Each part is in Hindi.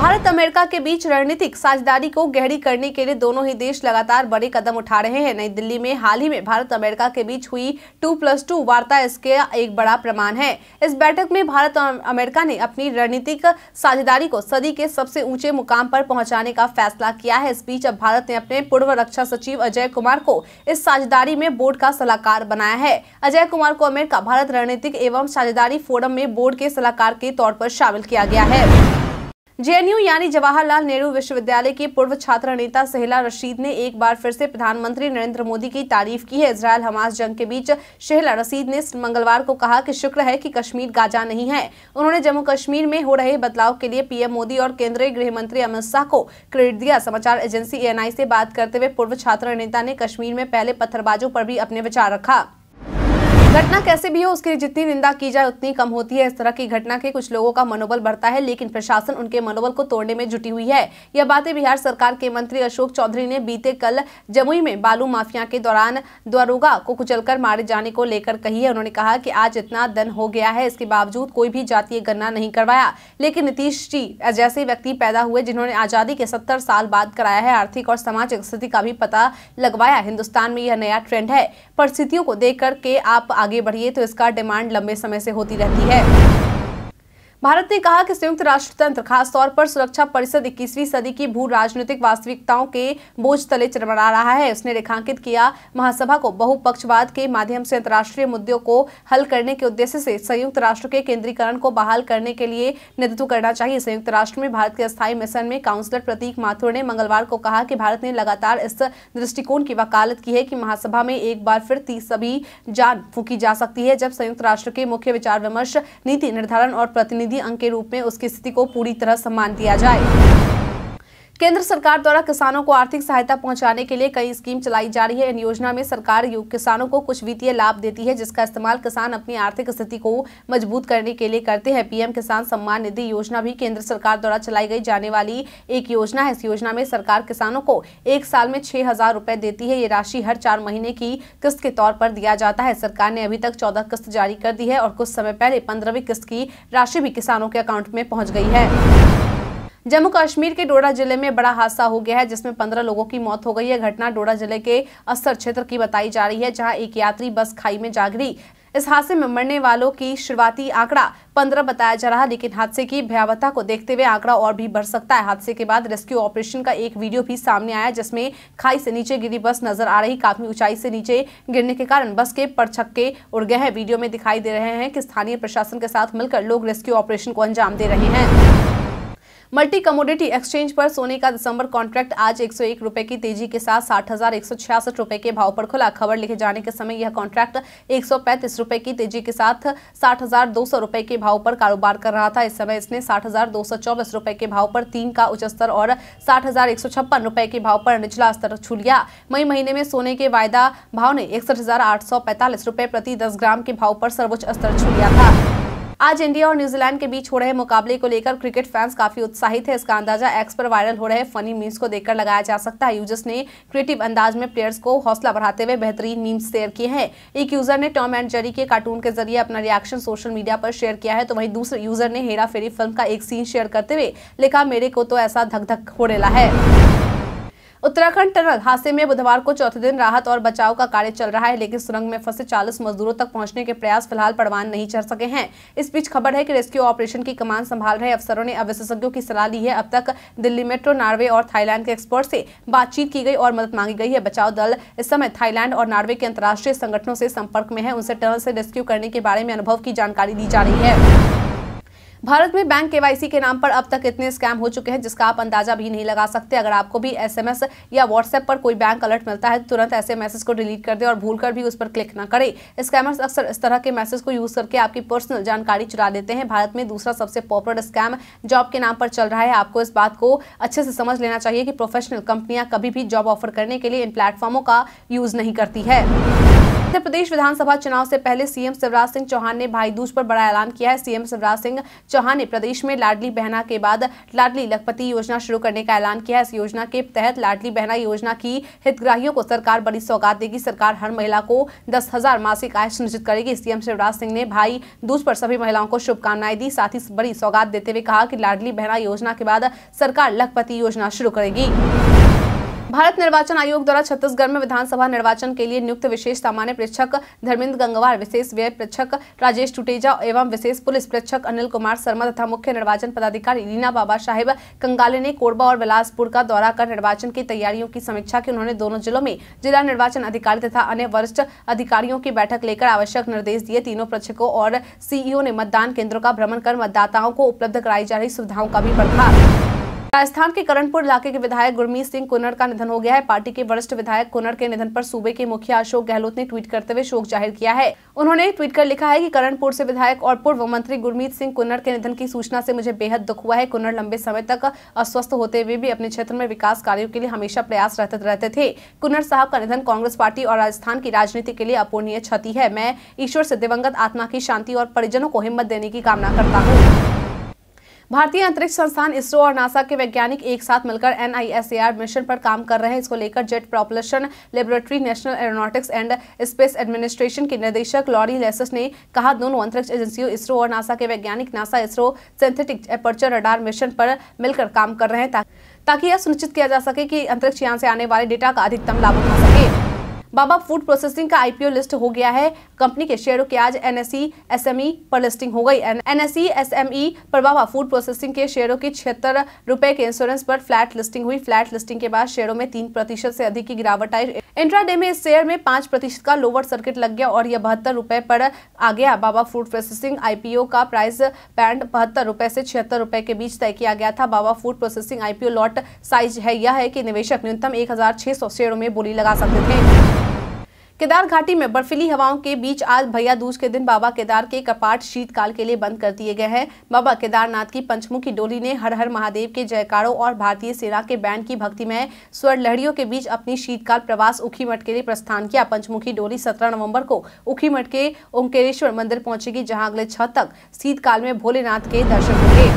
भारत अमेरिका के बीच रणनीतिक साझेदारी को गहरी करने के लिए दोनों ही देश लगातार बड़े कदम उठा रहे हैं नई दिल्ली में हाल ही में भारत अमेरिका के बीच हुई टू प्लस टू वार्ता इसके एक बड़ा प्रमाण है इस बैठक में भारत और अमेरिका ने अपनी रणनीतिक साझेदारी को सदी के सबसे ऊंचे मुकाम पर पहुंचाने का फैसला किया है इस बीच अब भारत ने अपने पूर्व रक्षा सचिव अजय कुमार को इस साझेदारी में बोर्ड का सलाहकार बनाया है अजय कुमार को अमेरिका भारत रणनीतिक एवं साझेदारी फोरम में बोर्ड के सलाहकार के तौर पर शामिल किया गया है जेएनयू यानी जवाहरलाल नेहरू विश्वविद्यालय के पूर्व छात्र नेता सहला रशीद ने एक बार फिर से प्रधानमंत्री नरेंद्र मोदी की तारीफ की है इसराइल हमास जंग के बीच सहेला रशीद ने मंगलवार को कहा कि शुक्र है कि कश्मीर गाजा नहीं है उन्होंने जम्मू कश्मीर में हो रहे बदलाव के लिए पीएम मोदी और केंद्रीय गृह मंत्री अमित शाह को क्रेडिट दिया समाचार एजेंसी एएनआई से बात करते हुए पूर्व छात्र नेता ने कश्मीर में पहले पत्थरबाजों पर भी अपने विचार रखा घटना कैसे भी हो उसकी जितनी निंदा की जाए उतनी कम होती है इस तरह की घटना के कुछ लोगों का मनोबल बढ़ता है लेकिन प्रशासन उनके मनोबल को तोड़ने में जुटी हुई है यह बातें बिहार सरकार के मंत्री अशोक चौधरी ने बीते कल जमुई में बालू माफिया के दौरान द्वारोगा को कुचलकर मारे जाने को लेकर कही है उन्होंने कहा की आज इतना दन हो गया है इसके बावजूद कोई भी जातीय गणना नहीं करवाया लेकिन नीतीश जी जैसे व्यक्ति पैदा हुए जिन्होंने आजादी के सत्तर साल बाद कराया है आर्थिक और सामाजिक स्थिति का भी पता लगवाया हिंदुस्तान में यह नया ट्रेंड है परिस्थितियों को देख के आप आगे बढ़िए तो इसका डिमांड लंबे समय से होती रहती है भारत ने कहा कि संयुक्त राष्ट्र तंत्र खासतौर पर सुरक्षा परिषद इक्कीसवीं सदी की भू राजनीतिक वास्तविकताओं के बोझ तले चरमरा रहा है उसने रेखांकित किया महासभा को बहुपक्षवाद के माध्यम से अंतर्राष्ट्रीय मुद्दों को हल करने के उद्देश्य से संयुक्त राष्ट्र के केंद्रीकरण को बहाल करने के लिए नेतृत्व करना चाहिए संयुक्त राष्ट्र में भारत के स्थायी मिशन में काउंसिलर प्रतीक माथुर ने मंगलवार को कहा कि भारत ने लगातार इस दृष्टिकोण की वकालत की है कि महासभा में एक बार फिर सभी जान फूकी जा सकती है जब संयुक्त राष्ट्र के मुख्य विचार विमर्श नीति निर्धारण और प्रतिनिधि प्रतिनिधि अंग के रूप में उसकी स्थिति को पूरी तरह सम्मान दिया जाए केंद्र सरकार द्वारा किसानों को आर्थिक सहायता पहुंचाने के लिए कई स्कीम चलाई जा रही है इन योजना में सरकार किसानों को कुछ वित्तीय लाभ देती है जिसका इस्तेमाल किसान अपनी आर्थिक स्थिति को मजबूत करने के लिए करते हैं पीएम किसान सम्मान निधि योजना भी केंद्र सरकार द्वारा चलाई गई जाने वाली एक योजना है इस योजना में सरकार किसानों को एक साल में छह हजार रुपए देती है ये राशि हर चार महीने की किस्त के तौर पर दिया जाता है सरकार ने अभी तक चौदह किस्त जारी कर दी है और कुछ समय पहले पंद्रहवीं किस्त की राशि भी किसानों के अकाउंट में पहुंच गई है जम्मू कश्मीर के डोडा जिले में बड़ा हादसा हो गया है जिसमें पंद्रह लोगों की मौत हो गई है घटना डोडा जिले के अस्तर क्षेत्र की बताई जा रही है जहां एक यात्री बस खाई में जागरी इस हादसे में मरने वालों की शुरुआती आंकड़ा पंद्रह बताया जा रहा लेकिन हादसे की भयावता को देखते हुए आंकड़ा और भी बढ़ सकता है हादसे के बाद रेस्क्यू ऑपरेशन का एक वीडियो भी सामने आया जिसमें खाई से नीचे गिरी बस नजर आ रही काफी ऊंचाई से नीचे गिरने के कारण बस के परछक्के उड़ गए हैं वीडियो में दिखाई दे रहे हैं कि स्थानीय प्रशासन के साथ मिलकर लोग रेस्क्यू ऑपरेशन को अंजाम दे रहे हैं मल्टी कमोडिटी एक्सचेंज पर सोने का दिसंबर कॉन्ट्रैक्ट आज एक रुपए की तेजी के साथ साठ रुपए के भाव पर खुला खबर लिखे जाने के समय यह कॉन्ट्रैक्ट एक रुपए की तेजी के साथ साठ रुपए के भाव पर कारोबार कर रहा था इस समय इसने साठ रुपए के भाव पर तीन का उच्च स्तर और साठ रुपए के भाव पर निचला स्तर छू लिया मई महीने में सोने के वायदा भाव ने इकसठ रुपए प्रति दस ग्राम के भाव पर सर्वोच्च स्तर छू लिया था आज इंडिया और न्यूजीलैंड के बीच हो रहे मुकाबले को लेकर क्रिकेट फैंस काफी उत्साहित है इसका अंदाजा एक्स पर वायरल हो रहे फनी मीम्स को देखकर लगाया जा सकता है यूजर्स ने क्रिएटिव अंदाज में प्लेयर्स को हौसला बढ़ाते हुए बेहतरीन मीम्स शेयर किए हैं एक यूजर ने टॉम एंड जेरी के कार्टून के जरिए अपना रिएक्शन सोशल मीडिया पर शेयर किया है तो वहीं दूसरे यूजर ने हेरा फेरी फिल्म का एक सीन शेयर करते हुए लिखा मेरे को तो ऐसा धक धक हो रहा है उत्तराखंड टनल हादसे में बुधवार को चौथे दिन राहत और बचाव का कार्य चल रहा है लेकिन सुरंग में फंसे चालीस मजदूरों तक पहुंचने के प्रयास फिलहाल परवान नहीं चढ़ सके हैं इस बीच खबर है कि रेस्क्यू ऑपरेशन की कमान संभाल रहे अफसरों ने विशेषज्ञों की सलाह ली है अब तक दिल्ली मेट्रो नार्वे और थाईलैंड के एक्सपर्ट से बातचीत की गई और मदद मांगी गई है बचाव दल इस समय थाईलैंड और नार्वे के अंतर्राष्ट्रीय संगठनों से संपर्क में है उनसे टनल से रेस्क्यू करने के बारे में अनुभव की जानकारी दी जा रही है भारत में बैंक केवाईसी के नाम पर अब तक इतने स्कैम हो चुके हैं जिसका आप अंदाजा भी नहीं लगा सकते अगर आपको भी एसएमएस या व्हाट्सएप पर कोई बैंक अलर्ट मिलता है तो तुरंत ऐसे मैसेज को डिलीट कर दे और भूल कर भी उस पर क्लिक ना करें स्कैमर्स अक्सर इस तरह के मैसेज को यूज करके आपकी पर्सनल जानकारी चुरा देते हैं भारत में दूसरा सबसे पॉपुलर स्कैम जॉब के नाम पर चल रहा है आपको इस बात को अच्छे से समझ लेना चाहिए कि प्रोफेशनल कंपनियां कभी भी जॉब ऑफर करने के लिए इन प्लेटफॉर्मों का यूज नहीं करती है उत्तर प्रदेश विधानसभा चुनाव से पहले सीएम शिवराज सिंह चौहान ने भाई दूज पर बड़ा ऐलान किया है सीएम शिवराज सिंह चौहान ने प्रदेश में लाडली बहना के बाद लाडली लखपति योजना शुरू करने का ऐलान किया है इस योजना के तहत लाडली बहना योजना की हितग्राहियों को सरकार बड़ी सौगात देगी सरकार हर महिला को दस हजार मासिक आय सुनिश्चित करेगी सीएम शिवराज सिंह ने भाई दूज पर सभी महिलाओं को शुभकामनाएं दी साथ ही बड़ी सौगात देते हुए कहा की लाडली बहना योजना के बाद सरकार लखपति योजना शुरू करेगी भारत निर्वाचन आयोग द्वारा छत्तीसगढ़ में विधानसभा निर्वाचन के लिए नियुक्त विशेष सामान्य प्रेक्षक धर्मेंद्र गंगवार विशेष व्यय प्रेक्षक राजेश टुटेजा एवं विशेष पुलिस प्रेक्षक अनिल कुमार शर्मा तथा मुख्य निर्वाचन पदाधिकारी लीना बाबा साहेब कंगाले ने कोरबा और बिलासपुर का दौरा कर निर्वाचन की तैयारियों की समीक्षा की उन्होंने दोनों जिलों में जिला निर्वाचन अधिकारी तथा अन्य वरिष्ठ अधिकारियों की बैठक लेकर आवश्यक निर्देश दिए तीनों प्रेक्षकों और सीईओ ने मतदान केंद्रों का भ्रमण कर मतदाताओं को उपलब्ध कराई जा रही सुविधाओं का भी प्रभाव राजस्थान के करणपुर इलाके के विधायक गुरमीत सिंह कुन्नर का निधन हो गया है पार्टी के वरिष्ठ विधायक कुन्नर के निधन पर सूबे के मुखिया अशोक गहलोत ने ट्वीट करते हुए शोक जाहिर किया है उन्होंने ट्वीट कर लिखा है कि करणपुर से विधायक और पूर्व मंत्री गुरमीत सिंह कुन्नर के निधन की सूचना से मुझे बेहद दुख हुआ है कुनर लंबे समय तक अस्वस्थ होते हुए भी अपने क्षेत्र में विकास कार्यो के लिए हमेशा प्रयासरत रहते थे कुन्नर साहब का निधन कांग्रेस पार्टी और राजस्थान की राजनीति के लिए अपूर्णीय क्षति है मैं ईश्वर से दिवंगत आत्मा की शांति और परिजनों को हिम्मत देने की कामना करता हूँ भारतीय अंतरिक्ष संस्थान इसरो और नासा के वैज्ञानिक एक साथ मिलकर एनआईएसएआर मिशन पर काम कर रहे हैं इसको लेकर Jet Propulsion Laboratory National Aeronautics and Space Administration के निदेशक लॉरी लेसस ने कहा दोनों अंतरिक्ष एजेंसियों इसरो और नासा के वैज्ञानिक NASA ISRO synthetic aperture radar mission पर मिलकर काम कर रहे हैं ताकि यह सुनिश्चित किया जा सके कि अंतरिक्ष यान से आने वाले डेटा का अधिकतम लाभ उठा सके बाबा फूड प्रोसेसिंग का आईपीओ लिस्ट हो गया है कंपनी के शेयरों की आज एनएसई एसएमई पर लिस्टिंग हो गई एनएसई एसएमई पर बाबा फूड प्रोसेसिंग के शेयरों की छिहत्तर रुपए के इंश्योरेंस पर फ्लैट लिस्टिंग हुई फ्लैट लिस्टिंग के बाद शेयरों में तीन प्रतिशत से अधिक की गिरावट आई इंट्राडे में इस शेयर में पांच प्रतिशत का लोअर सर्किट लग गया और यह बहत्तर रुपए पर आ गया बाबा फूड प्रोसेसिंग आईपीओ का प्राइस पैंट बहत्तर रुपए से छिहत्तर रुपए के बीच तय किया गया था Baba Food Processing IPO lot size है यह है कि निवेशक न्यूनतम एक शेयरों में बोली लगा सकते थे केदार घाटी में बर्फीली हवाओं के बीच आज भैया दूज के दिन बाबा केदार के कपाट शीतकाल के लिए बंद कर दिए गए हैं बाबा केदारनाथ की पंचमुखी डोली ने हर हर महादेव के जयकारों और भारतीय सेना के बैंड की भक्ति में स्वर लहरियों के बीच अपनी शीतकाल प्रवास उखी मठ के लिए प्रस्थान किया पंचमुखी डोली सत्रह नवम्बर को उखी मठ के ओंकेश्वर मंदिर पहुंचेगी जहाँ अगले छह तक शीतकाल में भोलेनाथ के दर्शन होंगे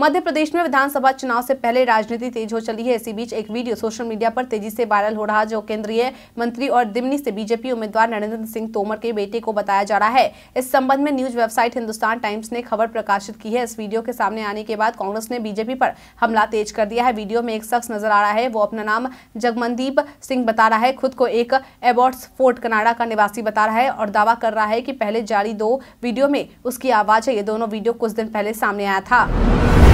मध्य प्रदेश में विधानसभा चुनाव से पहले राजनीति तेज हो चली है इसी बीच एक वीडियो सोशल मीडिया पर तेजी से वायरल हो रहा जो केंद्रीय मंत्री और दिमनी से बीजेपी उम्मीदवार नरेंद्र सिंह तोमर के बेटे को बताया जा रहा है इस संबंध में न्यूज वेबसाइट हिंदुस्तान टाइम्स ने खबर प्रकाशित की है इस वीडियो के सामने आने के बाद कांग्रेस ने बीजेपी पर हमला तेज कर दिया है वीडियो में एक शख्स नजर आ रहा है वो अपना नाम जगमनदीप सिंह बता रहा है खुद को एक एवॉर्ड्स फोर्ट कनाडा का निवासी बता रहा है और दावा कर रहा है कि पहले जारी दो वीडियो में उसकी आवाज है ये दोनों वीडियो कुछ दिन पहले सामने आया था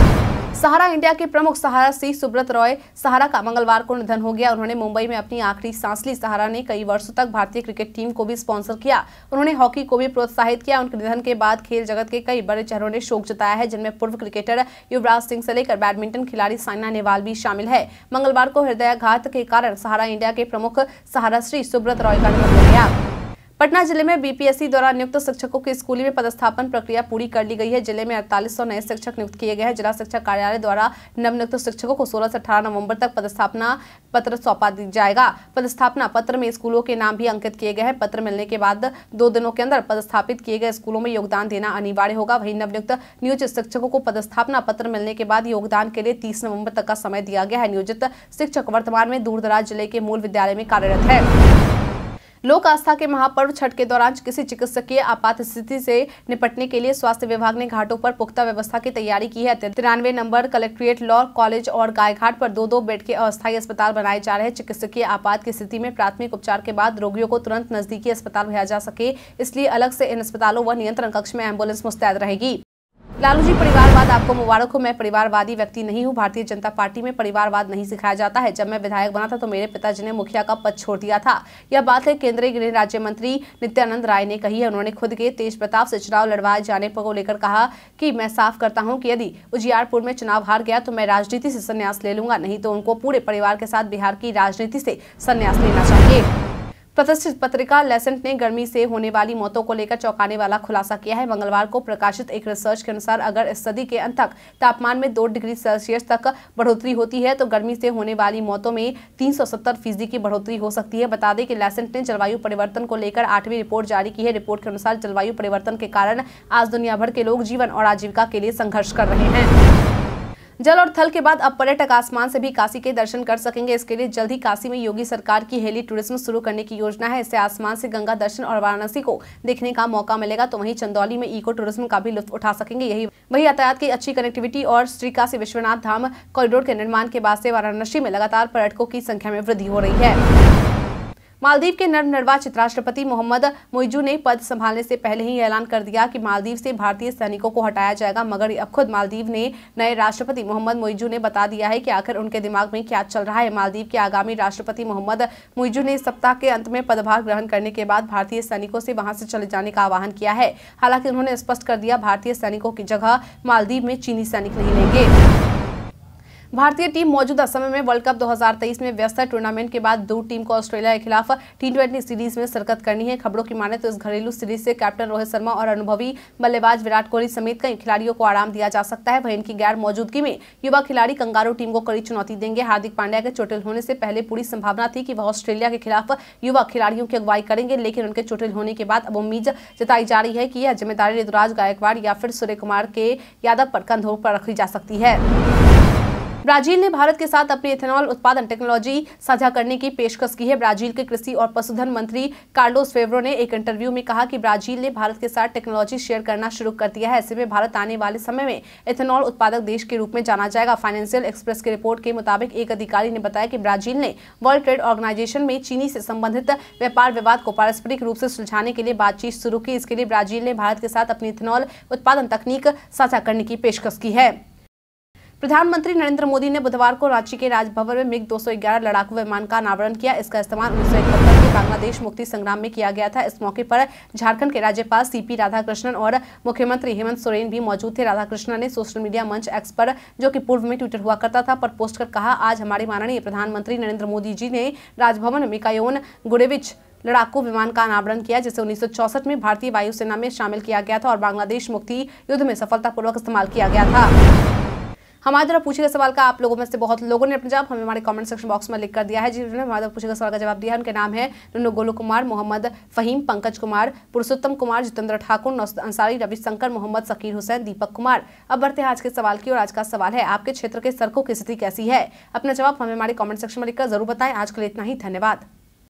सहारा इंडिया के प्रमुख सहारा सी सुब्रत रॉय सहारा का मंगलवार को निधन हो गया उन्होंने मुंबई में अपनी आखिरी सांस ली सहारा ने कई वर्षों तक भारतीय क्रिकेट टीम को भी स्पॉन्सर किया उन्होंने हॉकी को भी प्रोत्साहित किया उनके निधन के बाद खेल जगत के कई बड़े चेहरों ने शोक जताया है जिनमें पूर्व क्रिकेटर युवराज सिंह से लेकर बैडमिंटन खिलाड़ी साइना नेहवाल भी शामिल है मंगलवार को हृदयाघात के कारण सहारा इंडिया के प्रमुख सहारा श्री सुब्रत रॉय का निधन हो गया पटना जिले में बीपीएससी द्वारा नियुक्त शिक्षकों की स्कूली में पदस्थापन प्रक्रिया पूरी कर ली गई है जिले में अड़तालीस नए शिक्षक नियुक्त किए गए हैं जिला शिक्षा कार्यालय द्वारा नवनियुक्त शिक्षकों को 16 से 18 नवंबर तक पदस्थापना पत्र सौंपा जाएगा पदस्थापना पत्र में स्कूलों के नाम भी अंकित किए गए हैं पत्र मिलने के बाद दो दिनों के अंदर पदस्थापित किए गए स्कूलों में योगदान देना अनिवार्य होगा वहीं नवनियुक्त नियोजित शिक्षकों को पदस्थापना पत्र मिलने के बाद योगदान के लिए तीस नवम्बर तक का समय दिया गया है नियोजित शिक्षक वर्तमान में दूर जिले के मूल विद्यालय में कार्यरत है लोक आस्था के महापर्व छठ के दौरान किसी चिकित्सकीय आपात स्थिति से निपटने के लिए स्वास्थ्य विभाग ने घाटों पर पुख्ता व्यवस्था की तैयारी की है तिरानवे नंबर कलेक्ट्रेट लॉ कॉलेज और गायघाट पर दो दो बेड के अस्थायी अस्पताल बनाए जा रहे चिकित्सकीय आपात की स्थिति में प्राथमिक उपचार के बाद रोगियों को तुरंत नजदीकी अस्पताल भेजा जा सके इसलिए अलग से इन अस्पतालों व नियंत्रण कक्ष में एम्बुलेंस मुस्तैद रहेगी लालू जी परिवारवाद आपको मुबारक हो मैं परिवारवादी व्यक्ति नहीं हूँ भारतीय जनता पार्टी में परिवारवाद नहीं सिखाया जाता है जब मैं विधायक बना था तो मेरे पिताजी ने मुखिया का पद छोड़ दिया था यह बात है केंद्रीय गृह राज्य मंत्री नित्यानंद राय ने कही है उन्होंने खुद के तेज प्रताप से चुनाव लड़वाए जाने को लेकर कहा कि मैं साफ करता हूँ की यदि उजियारपुर में चुनाव हार गया तो मैं राजनीति से संन्यास ले लूंगा नहीं तो उनको पूरे परिवार के साथ बिहार की राजनीति से संन्यास लेना चाहिए प्रतिष्ठित पत्रिका लेसेंट ने गर्मी से होने वाली मौतों को लेकर चौंकाने वाला खुलासा किया है मंगलवार को प्रकाशित एक रिसर्च के अनुसार अगर इस सदी के अंत तक तापमान में दो डिग्री सेल्सियस तक बढ़ोतरी होती है तो गर्मी से होने वाली मौतों में 370 फीसदी की बढ़ोतरी हो सकती है बता दें कि लेसेंट ने जलवायु परिवर्तन को लेकर आठवीं रिपोर्ट जारी की है रिपोर्ट के अनुसार जलवायु परिवर्तन के कारण आज दुनिया भर के लोग जीवन और आजीविका के लिए संघर्ष कर रहे हैं जल और थल के बाद अब पर्यटक आसमान से भी काशी के दर्शन कर सकेंगे इसके लिए जल्द ही काशी में योगी सरकार की हेली टूरिज्म शुरू करने की योजना है इससे आसमान से गंगा दर्शन और वाराणसी को देखने का मौका मिलेगा तो वहीं चंदौली में इको टूरिज्म का भी लुत्फ उठा सकेंगे यही वही यातायात की अच्छी कनेक्टिविटी और श्रीकाशी विश्वनाथ धाम कॉरिडोर के निर्माण के बाद से वाराणसी में लगातार पर्यटकों की संख्या में वृद्धि हो रही है मालदीव के नवनिर्वाचित राष्ट्रपति मोहम्मद मोइजू ने पद संभालने से पहले ही ऐलान कर दिया कि मालदीव से भारतीय सैनिकों को हटाया जाएगा मगर अब खुद मालदीव ने नए राष्ट्रपति मोहम्मद मोइजू ने बता दिया है कि आखिर उनके दिमाग में क्या चल रहा है मालदीव के आगामी राष्ट्रपति मोहम्मद मोइजू ने सप्ताह के अंत में पदभार ग्रहण करने के बाद भारतीय सैनिकों से वहां से चले जाने का आह्वान किया है हालांकि उन्होंने स्पष्ट कर दिया भारतीय सैनिकों की जगह मालदीव में चीनी सैनिक नहीं लेंगे भारतीय टीम मौजूदा समय में वर्ल्ड कप 2023 में व्यस्त टूर्नामेंट के बाद दो टीम को ऑस्ट्रेलिया के खिलाफ टी सीरीज में शिरकत करनी है खबरों की माने तो इस घरेलू सीरीज से कैप्टन रोहित शर्मा और अनुभवी बल्लेबाज विराट कोहली समेत कई खिलाड़ियों को आराम दिया जा सकता है वहीं इनकी गैर मौजूदगी में युवा खिलाड़ी कंगारू टीम को कड़ी चुनौती देंगे हार्दिक पांड्या के चोटिल होने से पहले पूरी संभावना थी कि वह ऑस्ट्रेलिया के खिलाफ युवा खिलाड़ियों की अगुवाई करेंगे लेकिन उनके चोटिल होने के बाद अब उम्मीद जताई जा रही है कि यह जिम्मेदारी ऋतुराज गायकवाड़ या फिर सूर्य कुमार के यादव पर कंधों पर रखी जा सकती है ब्राजील ने भारत के साथ अपनी इथेनॉल उत्पादन टेक्नोलॉजी साझा करने की पेशकश की है ब्राजील के कृषि और पशुधन मंत्री कार्लोस फेवरो ने एक इंटरव्यू में कहा कि ब्राजील ने भारत के साथ टेक्नोलॉजी शेयर करना शुरू कर दिया है ऐसे में भारत आने वाले समय में इथेनॉल उत्पादक देश के रूप में जाना जाएगा फाइनेंशियल एक्सप्रेस की रिपोर्ट के मुताबिक एक अधिकारी ने बताया कि ब्राजील ने वर्ल्ड ट्रेड ऑर्गेनाइजेशन में चीनी से संबंधित व्यापार विवाद को पारस्परिक रूप से सुलझाने के लिए बातचीत शुरू की इसके लिए ब्राजील ने भारत के साथ अपनी इथेनॉल उत्पादन तकनीक साझा करने की पेशकश की है प्रधानमंत्री नरेंद्र मोदी ने बुधवार को रांची के राजभवन में मिग 211 लड़ाकू विमान का अनावरण किया इसका इस्तेमाल उन्नीस के बांग्लादेश मुक्ति संग्राम में किया गया था इस मौके पर झारखंड के राज्यपाल सीपी राधाकृष्णन और मुख्यमंत्री हेमंत सोरेन भी मौजूद थे राधाकृष्णन ने सोशल मीडिया मंच एक्स पर जो की पूर्व में ट्विटर हुआ करता था पर पोस्ट कर कहा आज हमारे माननीय प्रधानमंत्री नरेंद्र मोदी जी ने राजभवन मिकायोन गुडेविच लड़ाकू विमान का अनावरण किया जिसे उन्नीस में भारतीय वायुसेना में शामिल किया गया था और बांग्लादेश मुक्ति युद्ध में सफलतापूर्वक इस्तेमाल किया गया था हमारे द्वारा पूछे गए सवाल का आप लोगों में से बहुत लोगों ने अपना जवाब हमें हमारे कमेंट सेक्शन बॉक्स में लिख कर दिया है जिन्होंने हमारे द्वारा पूछे गए सवाल का जवाब दिया है उनके नाम है नुनु गोलू कुमार मोहम्मद फहीम पंकज कुमार पुरुषोत्तम कुमार जितेंद्र ठाकुर नौसद अंसारी रविशंकर मोहम्मद सकीर हुसैन दीपक कुमार अब बढ़ते हैं आज के सवाल की और आज का सवाल है आपके क्षेत्र के सड़कों की स्थिति कैसी है अपना जवाब हमें हमारे कॉमेंट सेक्शन में लिखकर जरूर बताएं आज के लिए इतना ही धन्यवाद